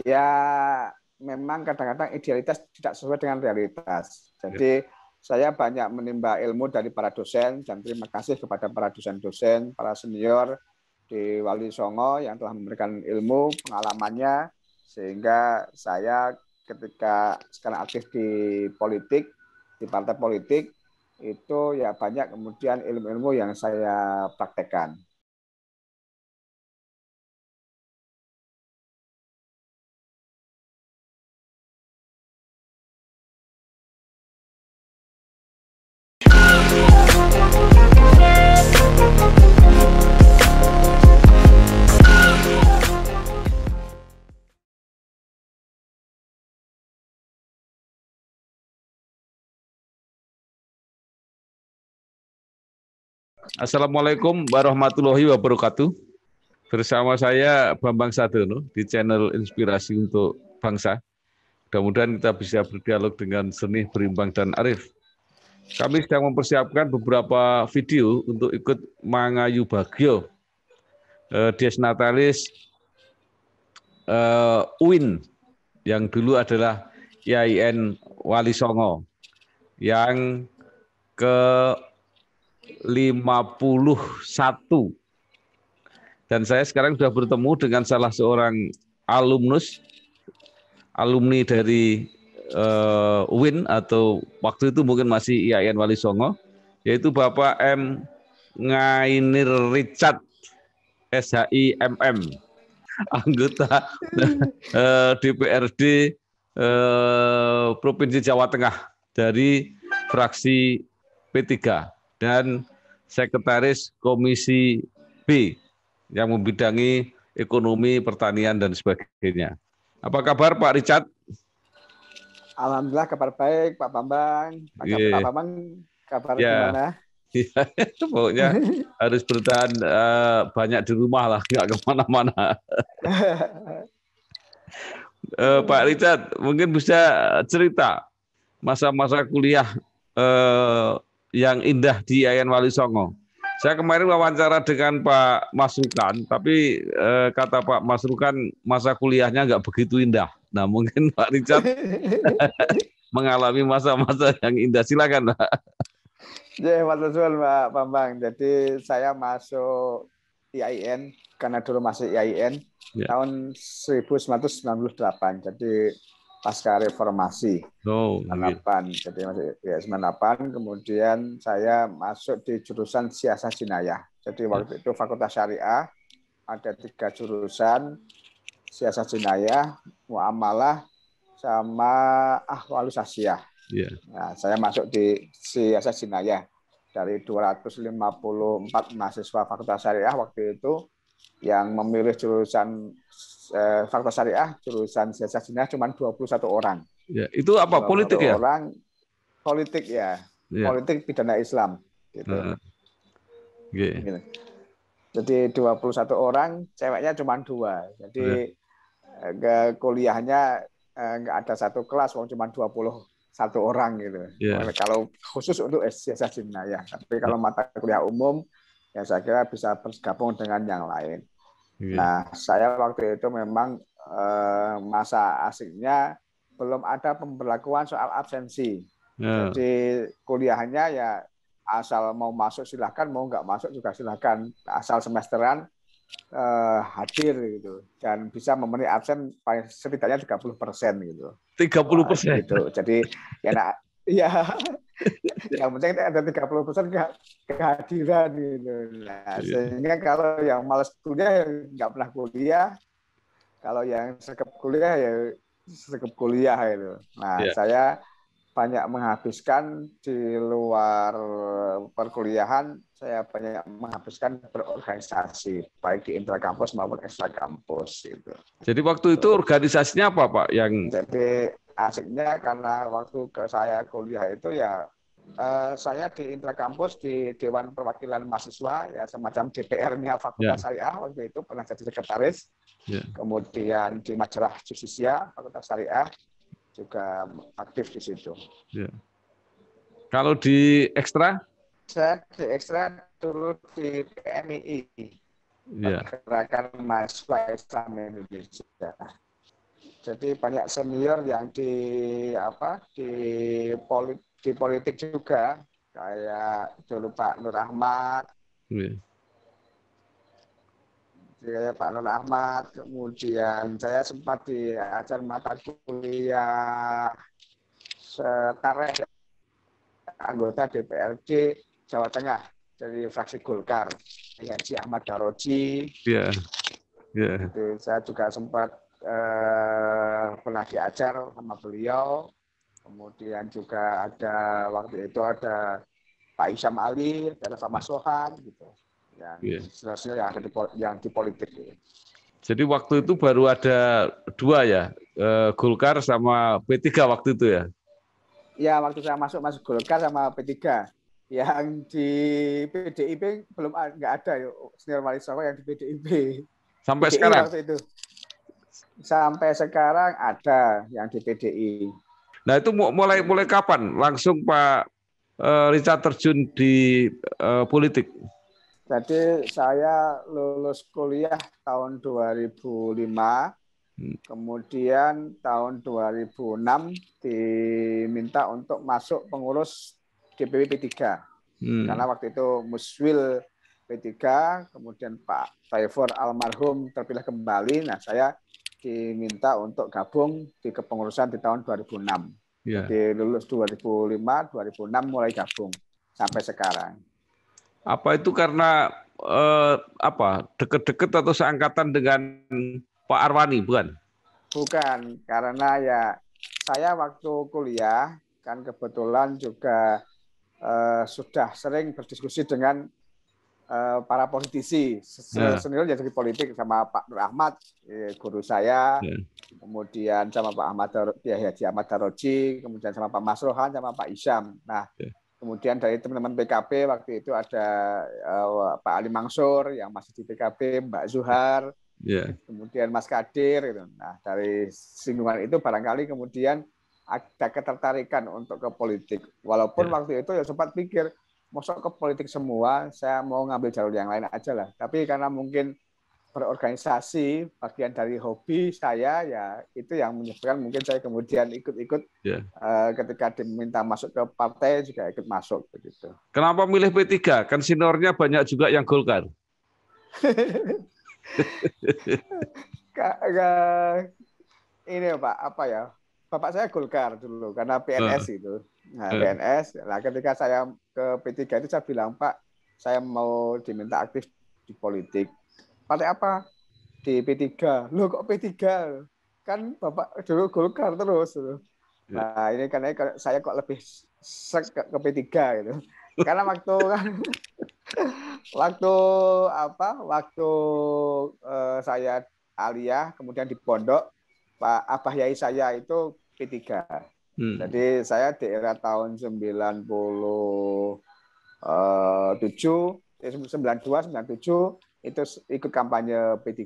ya memang kadang-kadang idealitas tidak sesuai dengan realitas. Jadi ya. saya banyak menimba ilmu dari para dosen dan terima kasih kepada para dosen-dosen, para senior di Wali Songo yang telah memberikan ilmu, pengalamannya sehingga saya ketika sekarang aktif di politik, di partai politik itu ya banyak kemudian ilmu-ilmu yang saya praktekkan. Assalamualaikum warahmatullahi wabarakatuh. Bersama saya Bambang Sadono di channel Inspirasi untuk Bangsa. Mudah-mudahan kita bisa berdialog dengan seni, berimbang, dan arif. Kami sedang mempersiapkan beberapa video untuk ikut Mangayu Bagio. Eh, Dies Natalis eh, UIN yang dulu adalah IAIN Wali Songo yang ke 51. Dan saya sekarang sudah bertemu dengan salah seorang alumnus, alumni dari uh, eh, UIN atau waktu itu mungkin masih IAIN Wali Songo, yaitu Bapak M. Ngainir Richard, SHI MM, anggota DPRD hmm. eh, eh, Provinsi Jawa Tengah dari fraksi P3 dan Sekretaris Komisi B yang membidangi ekonomi, pertanian, dan sebagainya. Apa kabar Pak Richard? Alhamdulillah kabar baik Pak Bambang. Pak, yeah. Pak Bambang kabar yeah. gimana? Iya, pokoknya harus bertahan uh, banyak di rumah lah, nggak kemana-mana. uh, Pak Richard, mungkin bisa cerita masa-masa kuliah uh, yang indah di Ayan Wali Songo. Saya kemarin wawancara dengan Pak Masrukan, tapi e, kata Pak Masrukan masa kuliahnya nggak begitu indah. Nah mungkin Pak Richard mengalami masa-masa yang indah. Silakan Pak. Ya, betul Pak Bambang. Jadi saya masuk IAIN karena dulu masih IAIN ya. tahun 1998. Jadi pasca reformasi. Oh, iya. Jadi masih ya 98 kemudian saya masuk di jurusan siasah jinayah. Jadi waktu ya. itu Fakultas Syariah ada tiga jurusan siasah jinayah, muamalah sama ahwalus asyiah Yeah. Nah, saya masuk di siasah jinayah dari 254 mahasiswa Fakultas Syariah waktu itu yang memilih jurusan eh, fakta syariah, jurusan jasa Jinah cuma 21 orang. Ya, itu apa politik ya? Orang politik ya. ya. Politik pidana Islam gitu. Uh, okay. gitu. Jadi 21 orang, ceweknya cuma dua. Jadi yeah. Iya. ke kuliahnya eh, nggak ada satu kelas, wong cuma satu orang gitu. Yeah. Kalau khusus untuk jasa ya. Tapi kalau mata kuliah umum ya saya kira bisa bergabung dengan yang lain. Yeah. Nah, saya waktu itu memang eh, masa asiknya belum ada pemberlakuan soal absensi. Yeah. Jadi kuliahnya ya asal mau masuk silahkan, mau nggak masuk juga silahkan, asal semesteran eh, hadir gitu dan bisa memenuhi absen paling setidaknya 30 persen gitu. 30 persen. Nah, gitu. Jadi ya, nah, ya yang penting ada 30 persen kehadiran gitu. Nah, iya. sehingga kalau yang malas kuliah ya nggak pernah kuliah, kalau yang sekep kuliah ya sekep kuliah itu. Nah, yeah. saya banyak menghabiskan di luar perkuliahan, saya banyak menghabiskan berorganisasi, baik di intra kampus maupun ekstra kampus itu. Jadi waktu itu organisasinya apa Pak? Yang... Jadi asiknya karena waktu ke saya kuliah itu ya uh, saya di kampus di Dewan Perwakilan Mahasiswa ya semacam DPR-nya Fakultas yeah. Syariah waktu itu pernah jadi sekretaris. Yeah. Kemudian di Majalah Justisia Fakultas Syariah juga aktif di situ. Yeah. Kalau di ekstra? Saya di ekstra turut di PMII. Yeah. Ya. Gerakan Mahasiswa Islam Indonesia. Jadi banyak senior yang di apa di politik di politik juga kayak dulu Pak Nur Ahmad. Yeah. ya, Pak Nur Ahmad, kemudian saya sempat di acara mata kuliah sekareh anggota DPRD Jawa Tengah dari fraksi Golkar, Haji Ahmad Daroji. ya, Yeah. Yeah. saya juga sempat eh, pernah diajar sama beliau. Kemudian juga ada waktu itu ada Pak Isam Ali, ada Pak Masohan gitu. yang yeah. yang ada di, yang di politik. Gitu. Jadi waktu itu baru ada dua ya, eh, Golkar sama P3 waktu itu ya? Ya, waktu saya masuk masuk Golkar sama P3. Yang di PDIP belum nggak ada yuk, senior Wali yang di PDIP. Sampai PDIP sekarang? Waktu itu sampai sekarang ada yang di PDI. Nah itu mulai mulai kapan langsung Pak eh, Richard terjun di eh, politik? Jadi saya lulus kuliah tahun 2005, hmm. kemudian tahun 2006 diminta untuk masuk pengurus DPW P3. Hmm. Karena waktu itu Muswil P3, kemudian Pak Taifur almarhum terpilih kembali. Nah, saya diminta untuk gabung di kepengurusan di tahun 2006. Yeah. Jadi lulus 2005, 2006 mulai gabung sampai sekarang. Apa itu karena eh, apa deket-deket atau seangkatan dengan Pak Arwani, bukan? Bukan, karena ya saya waktu kuliah kan kebetulan juga eh, sudah sering berdiskusi dengan Eh, para politisi yeah. senior jadi politik sama Pak Nur Ahmad eh, guru saya yeah. kemudian sama Pak Ahmad ya, Haji Ahmad Daroji kemudian sama Pak Masrohan sama Pak Isyam nah yeah. kemudian dari teman-teman PKP waktu itu ada uh, Pak Ali Mangsur yang masih di PKP Mbak Zuhar yeah. kemudian Mas Kadir gitu. nah dari singgungan itu barangkali kemudian ada ketertarikan untuk ke politik walaupun yeah. waktu itu ya sempat pikir masuk ke politik semua, saya mau ngambil jalur yang lain aja lah. Tapi karena mungkin berorganisasi bagian dari hobi saya ya itu yang menyebabkan mungkin saya kemudian ikut-ikut yeah. Ya. uh, ketika diminta masuk ke partai juga ikut masuk begitu. Kenapa milih P3? Kan sinornya banyak juga yang Golkar. Eh, ini Pak, apa ya? bapak saya Golkar dulu karena PNS uh. itu. Nah, uh. PNS. Nah, ketika saya ke P3 itu saya bilang, "Pak, saya mau diminta aktif di politik." Partai apa? Di P3. Loh kok P3? Kan Bapak dulu Golkar terus. Iya. Nah, ini karena saya kok lebih sek ke P3 gitu. Karena waktu kan waktu apa? Waktu uh, saya aliyah kemudian di pondok Pak Abah Yai saya itu p Hmm. Jadi saya di era tahun 97, eh, 92 97 eh, itu ikut kampanye P3.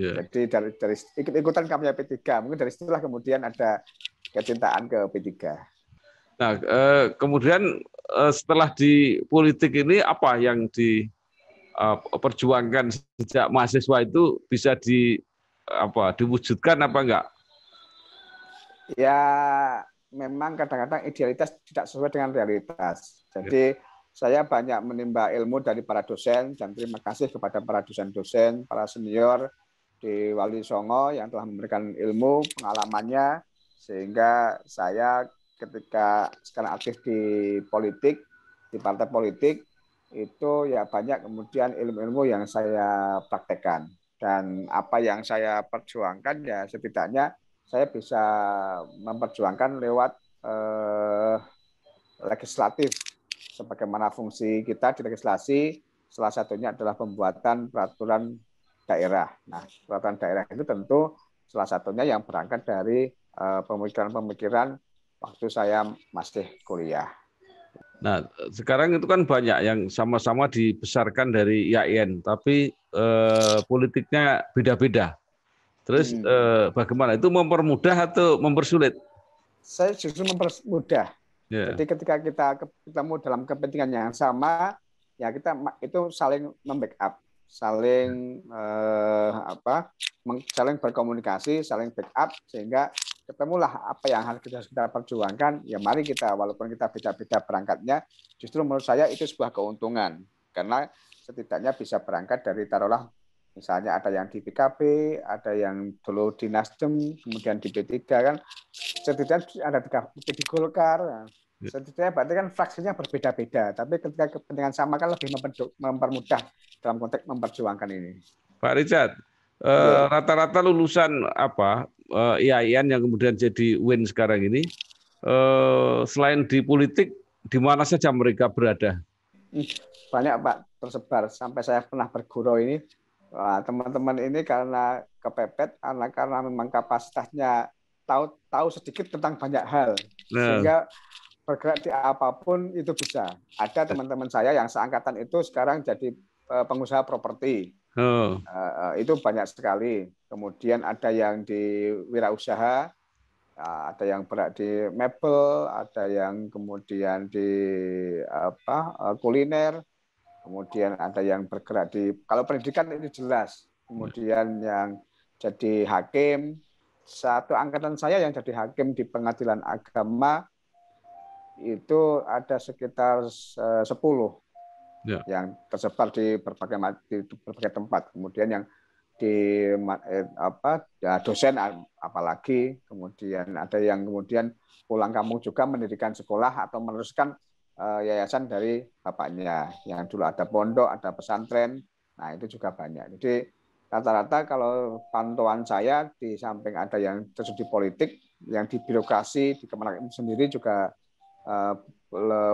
Yeah. Jadi dari, dari ikut ikutan kampanye P3, mungkin dari situlah kemudian ada kecintaan ke P3. Nah, eh, kemudian eh, setelah di politik ini apa yang di eh, perjuangkan sejak mahasiswa itu bisa di apa diwujudkan apa enggak? ya memang kadang-kadang idealitas tidak sesuai dengan realitas. Jadi ya. saya banyak menimba ilmu dari para dosen dan terima kasih kepada para dosen-dosen, para senior di Wali Songo yang telah memberikan ilmu, pengalamannya sehingga saya ketika sekarang aktif di politik, di partai politik itu ya banyak kemudian ilmu-ilmu yang saya praktekkan dan apa yang saya perjuangkan ya setidaknya saya bisa memperjuangkan lewat eh, legislatif sebagaimana fungsi kita di legislasi salah satunya adalah pembuatan peraturan daerah. Nah, peraturan daerah itu tentu salah satunya yang berangkat dari eh, pemikiran-pemikiran waktu saya masih kuliah. Nah, sekarang itu kan banyak yang sama-sama dibesarkan dari IAIN, tapi eh, politiknya beda-beda. Terus hmm. eh, bagaimana? Itu mempermudah atau mempersulit? Saya justru mempermudah. Yeah. Jadi ketika kita ketemu dalam kepentingan yang sama, ya kita itu saling membackup, saling ya. eh, apa? saling berkomunikasi, saling backup sehingga ketemulah apa yang harus kita, perjuangkan. Ya mari kita walaupun kita beda-beda perangkatnya, justru menurut saya itu sebuah keuntungan karena setidaknya bisa berangkat dari taruhlah Misalnya ada yang di PKP, ada yang dulu di Nasdem, kemudian di P3 kan. Setidaknya ada tiga di Golkar. Ya. Setidaknya berarti kan fraksinya berbeda-beda. Tapi ketika kepentingan sama kan lebih mempermudah dalam konteks memperjuangkan ini. Pak Richard, eh, ya. rata-rata ya. lulusan apa eh, IAIN yang kemudian jadi win sekarang ini, eh, selain di politik, di mana saja mereka berada? Hmm, banyak Pak, tersebar. Sampai saya pernah bergurau ini, Nah, teman-teman ini karena kepepet, anak karena memang kapasitasnya tahu tahu sedikit tentang banyak hal, nah. sehingga bergerak di apapun itu bisa. Ada teman-teman saya yang seangkatan itu sekarang jadi eh, pengusaha properti, oh. itu banyak sekali. Kemudian ada yang di wirausaha, ada yang berat di mebel, ada yang kemudian di apa kuliner kemudian ada yang bergerak di kalau pendidikan itu jelas kemudian yang jadi hakim satu angkatan saya yang jadi hakim di pengadilan agama itu ada sekitar eh, sepuluh ya. yang tersebar di berbagai di berbagai tempat kemudian yang di eh, apa ya dosen ah, apalagi kemudian ada yang kemudian pulang kamu juga mendirikan sekolah atau meneruskan Eh, yayasan dari bapaknya yang dulu ada pondok, ada pesantren. Nah, itu juga banyak. Jadi rata-rata kalau pantauan saya di samping ada yang terjun di politik, yang di birokrasi, di kemenangan sendiri juga uh,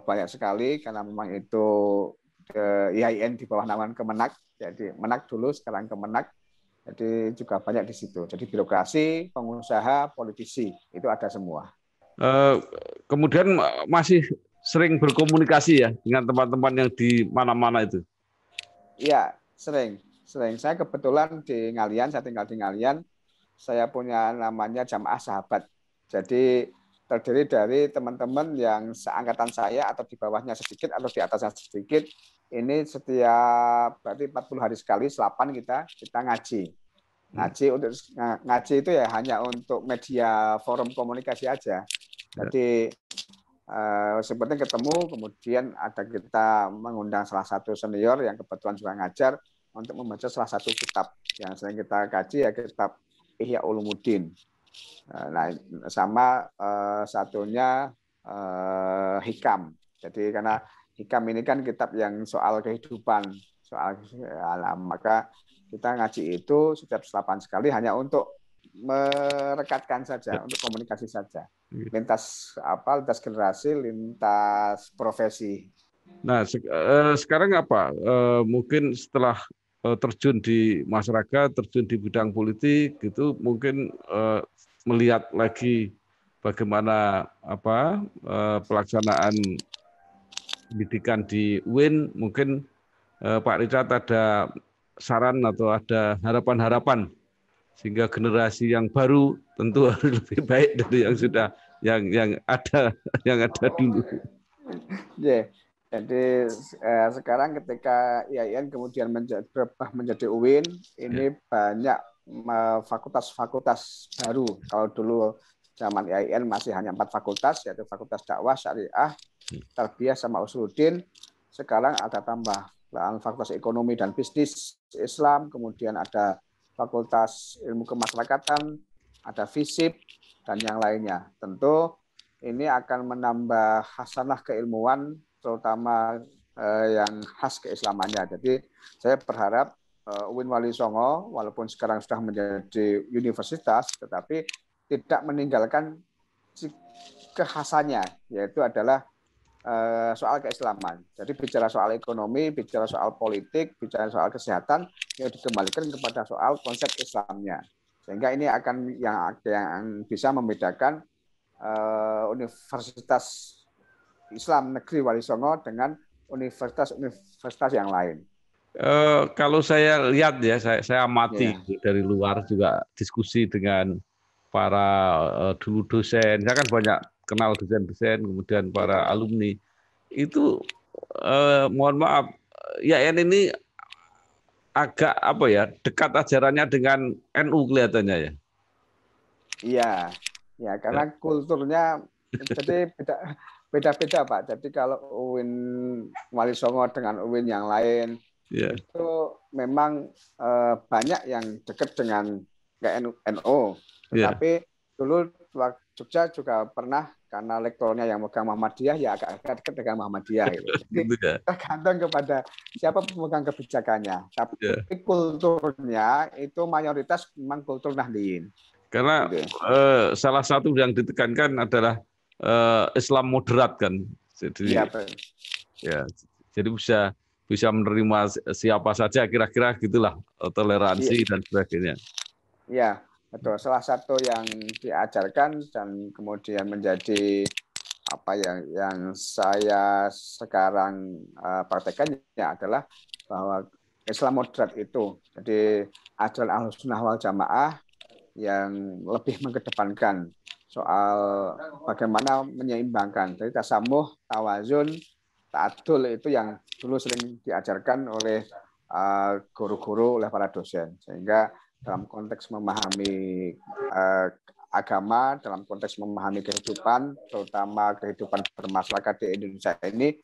banyak sekali karena memang itu ke eh, IAIN di bawah naungan Kemenak. Jadi Menak dulu sekarang Kemenak. Jadi juga banyak di situ. Jadi birokrasi, pengusaha, politisi itu ada semua. kemudian masih sering berkomunikasi ya dengan teman-teman yang di mana-mana itu? Iya, sering. Sering. Saya kebetulan di Ngalian, saya tinggal di Ngalian, saya punya namanya jamaah sahabat. Jadi terdiri dari teman-teman yang seangkatan saya atau di bawahnya sedikit atau di atasnya sedikit. Ini setiap berarti 40 hari sekali selapan kita kita ngaji. Hmm. Ngaji untuk ngaji itu ya hanya untuk media forum komunikasi aja. Jadi Uh, seperti ketemu, kemudian ada kita mengundang salah satu senior yang kebetulan juga ngajar untuk membaca salah satu kitab yang sering kita kaji ya kitab Ihya Ulumuddin. Eh, nah, sama uh, satunya uh, Hikam. Jadi karena Hikam ini kan kitab yang soal kehidupan, soal alam, maka kita ngaji itu setiap selapan sekali hanya untuk merekatkan saja ya. untuk komunikasi saja gitu. lintas apa lintas generasi lintas profesi nah se eh, sekarang apa eh, mungkin setelah eh, terjun di masyarakat terjun di bidang politik gitu mungkin eh, melihat lagi bagaimana apa eh, pelaksanaan pendidikan di UIN mungkin eh, Pak Richard ada saran atau ada harapan-harapan sehingga generasi yang baru tentu harus lebih baik dari yang sudah yang yang ada yang ada dulu. Iya. Jadi eh, sekarang ketika IAIN kemudian menjadi, berubah menjadi UIN, ini yeah. banyak fakultas-fakultas baru. Kalau dulu zaman IAIN masih hanya empat fakultas, yaitu fakultas dakwah, syariah, hmm. tarbiyah, sama usuluddin. Sekarang ada tambah fakultas ekonomi dan bisnis Islam, kemudian ada Fakultas Ilmu Kemasyarakatan, ada FISIP, dan yang lainnya. Tentu ini akan menambah hasanah keilmuan, terutama eh, yang khas keislamannya. Jadi saya berharap eh, UIN Wali Songo, walaupun sekarang sudah menjadi universitas, tetapi tidak meninggalkan kekhasannya, yaitu adalah Eh, soal keislaman. Jadi bicara soal ekonomi, bicara soal politik, bicara soal kesehatan, yang dikembalikan kepada soal konsep Islamnya. Sehingga ini akan yang yang bisa membedakan uh, universitas Islam negeri Wali Songo dengan universitas-universitas yang lain. Uh, kalau saya lihat ya, saya, saya amati yeah. dari luar juga diskusi dengan para uh, dulu dosen. Saya kan banyak kenal desain-desain, kemudian para alumni, itu eh, mohon maaf, ya N ini agak apa ya dekat ajarannya dengan NU kelihatannya ya. Iya, ya karena ya. kulturnya jadi beda beda-beda pak. Jadi kalau Uin Wali Songo dengan Uin yang lain ya. itu memang eh, banyak yang dekat dengan NU, NU. Ya. tetapi ya. dulu Jogja juga pernah karena lektornya yang megang Muhammadiyah ya agak-agak dekat dengan Muhammadiyah. Gitu. Jadi, gitu ya. tergantung kepada siapa pemegang kebijakannya. Tapi yeah. kulturnya itu mayoritas memang kultur Nahdliyin. Karena gitu. Ya. eh, salah satu yang ditekankan adalah eh, Islam moderat kan. Jadi ya, ya jadi bisa bisa menerima siapa saja kira-kira gitulah toleransi ya. dan sebagainya. Ya, Betul, salah satu yang diajarkan dan kemudian menjadi apa yang yang saya sekarang uh, praktekkan ya adalah bahwa Islam moderat itu jadi ajaran al-sunnah wal Jamaah yang lebih mengedepankan soal bagaimana menyeimbangkan jadi tasamuh, tawazun, taatul itu yang dulu sering diajarkan oleh eh, guru-guru uh, guru -guru, oleh para dosen sehingga dalam konteks memahami uh, agama, dalam konteks memahami kehidupan, terutama kehidupan bermasyarakat di Indonesia ini,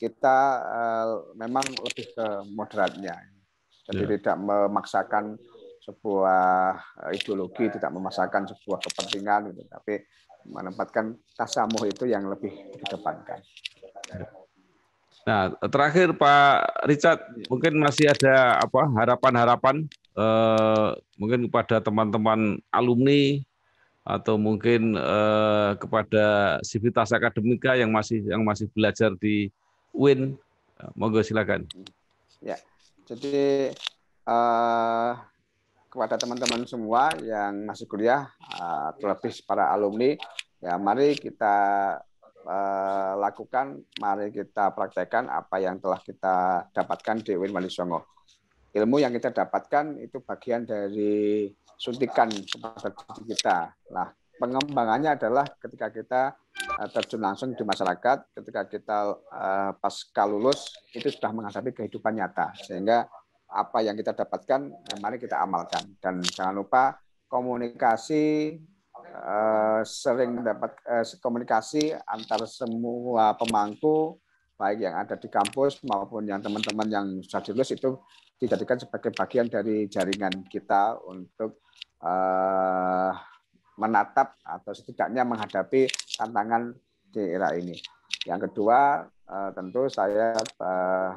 kita uh, memang lebih ke moderatnya. Jadi yeah. tidak memaksakan sebuah eh, ideologi, tidak memaksakan sebuah kepentingan, gitu. tapi menempatkan tasamuh itu yang lebih dikedepankan. Ya. Nah, terakhir Pak Richard, ya. mungkin masih ada apa harapan-harapan Eh, mungkin kepada teman-teman alumni atau mungkin eh, kepada sivitas akademika yang masih yang masih belajar di Win, eh, monggo silakan. Ya, jadi eh, kepada teman-teman semua yang masih kuliah, eh, terlebih para alumni, ya mari kita eh, lakukan, mari kita praktekkan apa yang telah kita dapatkan di Win Malisongo. Songo ilmu yang kita dapatkan itu bagian dari suntikan kepada diri kita. Nah, pengembangannya adalah ketika kita eh, terjun langsung di masyarakat, ketika kita eh, pasca lulus itu sudah menghadapi kehidupan nyata. Sehingga apa yang kita dapatkan, eh, mari kita amalkan. Dan jangan lupa komunikasi sering dapat komunikasi antar semua pemangku baik yang ada di kampus maupun yang teman-teman yang sudah lulus itu dijadikan sebagai bagian dari jaringan kita untuk uh, menatap atau setidaknya menghadapi tantangan di era ini. Yang kedua, uh, tentu saya uh,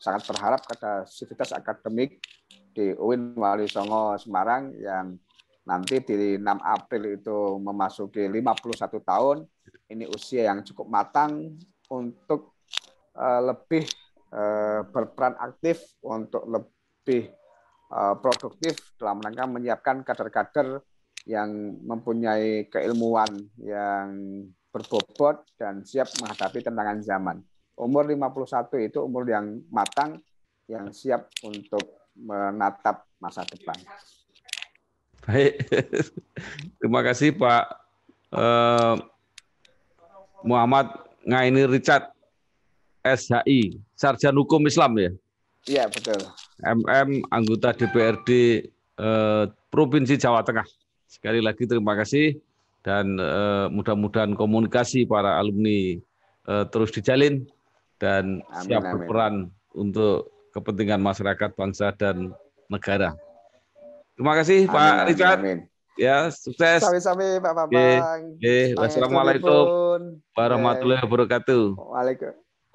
sangat berharap pada sivitas akademik di UIN Wali Songo Semarang yang nanti di 6 April itu memasuki 51 tahun. Ini usia yang cukup matang untuk Eh, lebih eh, berperan aktif untuk lebih eh, produktif dalam rangka menyiapkan kader-kader yang mempunyai keilmuan yang berbobot dan siap menghadapi tantangan zaman. Umur 51 itu umur yang matang, yang siap untuk menatap masa depan. Baik, terima kasih Pak Muhammad Ngaini Richard SHI, Sarjan Hukum Islam ya? Iya, betul. MM, anggota DPRD eh, Provinsi Jawa Tengah. Sekali lagi terima kasih dan eh, mudah-mudahan komunikasi para alumni eh, terus dijalin dan amin, siap berperan untuk kepentingan masyarakat, bangsa, dan negara. Terima kasih amin, Pak Richard. Amin. Ya, sukses. Sampai-sampai Pak Bambang. Eh, Okay. wassalamualaikum warahmatullahi wabarakatuh. Waalaikumsalam.